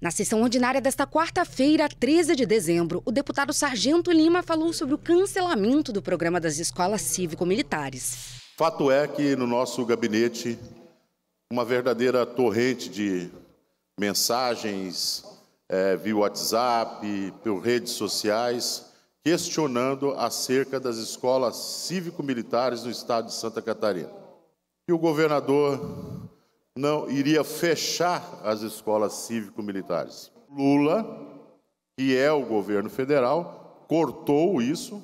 Na sessão ordinária desta quarta-feira, 13 de dezembro, o deputado Sargento Lima falou sobre o cancelamento do programa das escolas cívico-militares. Fato é que no nosso gabinete, uma verdadeira torrente de mensagens é, via WhatsApp, por redes sociais, questionando acerca das escolas cívico-militares no estado de Santa Catarina. E o governador não iria fechar as escolas cívico-militares. Lula, que é o governo federal, cortou isso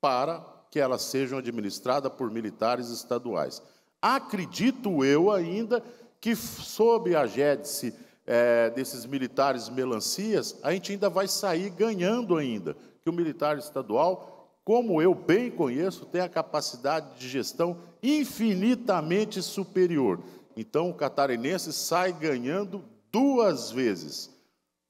para que elas sejam administradas por militares estaduais. Acredito eu ainda que, sob a gédice é, eh, desses militares melancias, a gente ainda vai sair ganhando ainda, que o militar estadual, como eu bem conheço, tem a capacidade de gestão infinitamente superior. Então o catarinense sai ganhando duas vezes.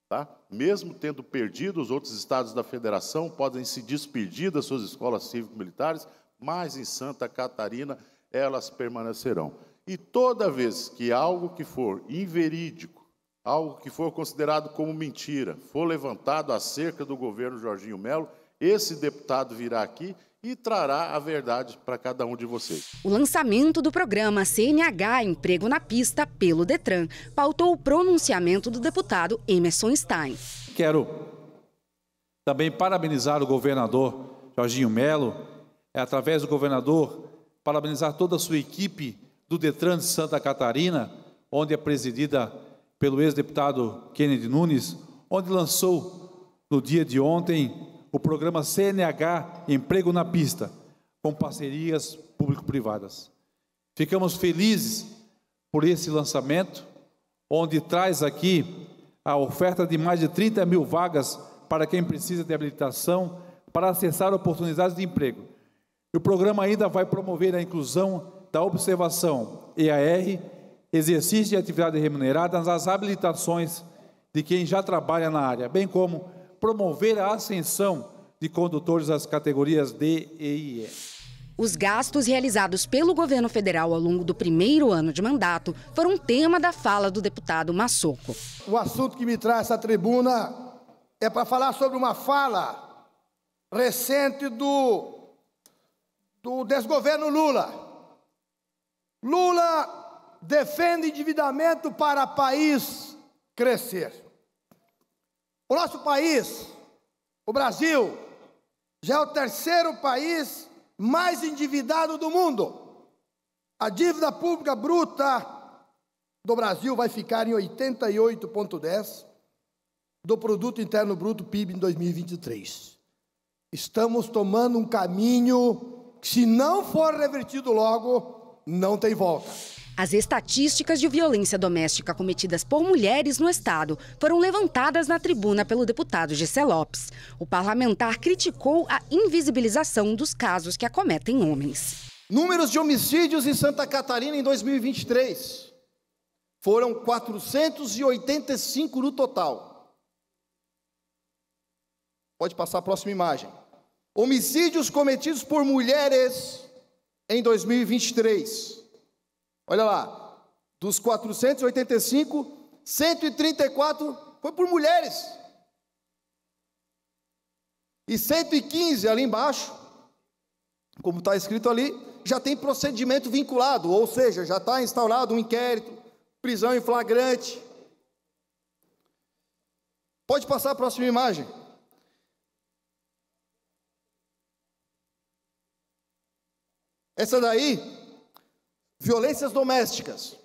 Tá? Mesmo tendo perdido, os outros estados da federação podem se despedir das suas escolas cívico-militares, mas em Santa Catarina elas permanecerão. E toda vez que algo que for inverídico, algo que for considerado como mentira, for levantado acerca do governo Jorginho Melo, esse deputado virá aqui e trará a verdade para cada um de vocês. O lançamento do programa CNH Emprego na Pista pelo Detran pautou o pronunciamento do deputado Emerson Stein. Quero também parabenizar o governador Jorginho Melo, é através do governador, parabenizar toda a sua equipe do Detran de Santa Catarina, onde é presidida pelo ex-deputado Kennedy Nunes, onde lançou no dia de ontem o programa CNH Emprego na Pista, com parcerias público-privadas. Ficamos felizes por esse lançamento, onde traz aqui a oferta de mais de 30 mil vagas para quem precisa de habilitação para acessar oportunidades de emprego. E o programa ainda vai promover a inclusão da observação EAR, exercício de atividade remunerada nas habilitações de quem já trabalha na área, bem como promover a ascensão de condutores às categorias D, E e E. Os gastos realizados pelo governo federal ao longo do primeiro ano de mandato foram tema da fala do deputado Massoco. O assunto que me traz essa tribuna é para falar sobre uma fala recente do, do desgoverno Lula. Lula defende endividamento para o país crescer. O nosso país, o Brasil, já é o terceiro país mais endividado do mundo. A dívida pública bruta do Brasil vai ficar em 88,10% do Produto Interno Bruto PIB em 2023. Estamos tomando um caminho que, se não for revertido logo, não tem volta. As estatísticas de violência doméstica cometidas por mulheres no Estado foram levantadas na tribuna pelo deputado Gisele Lopes. O parlamentar criticou a invisibilização dos casos que acometem homens. Números de homicídios em Santa Catarina em 2023 foram 485 no total. Pode passar a próxima imagem. Homicídios cometidos por mulheres em 2023 Olha lá, dos 485, 134 foi por mulheres. E 115 ali embaixo, como está escrito ali, já tem procedimento vinculado, ou seja, já está instaurado um inquérito, prisão em flagrante. Pode passar a próxima imagem. Essa daí Violências domésticas.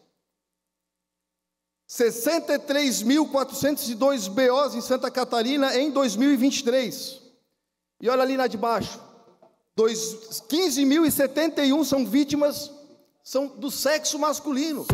63.402 BOs em Santa Catarina em 2023. E olha ali na de baixo. 15.071 são vítimas são do sexo masculino.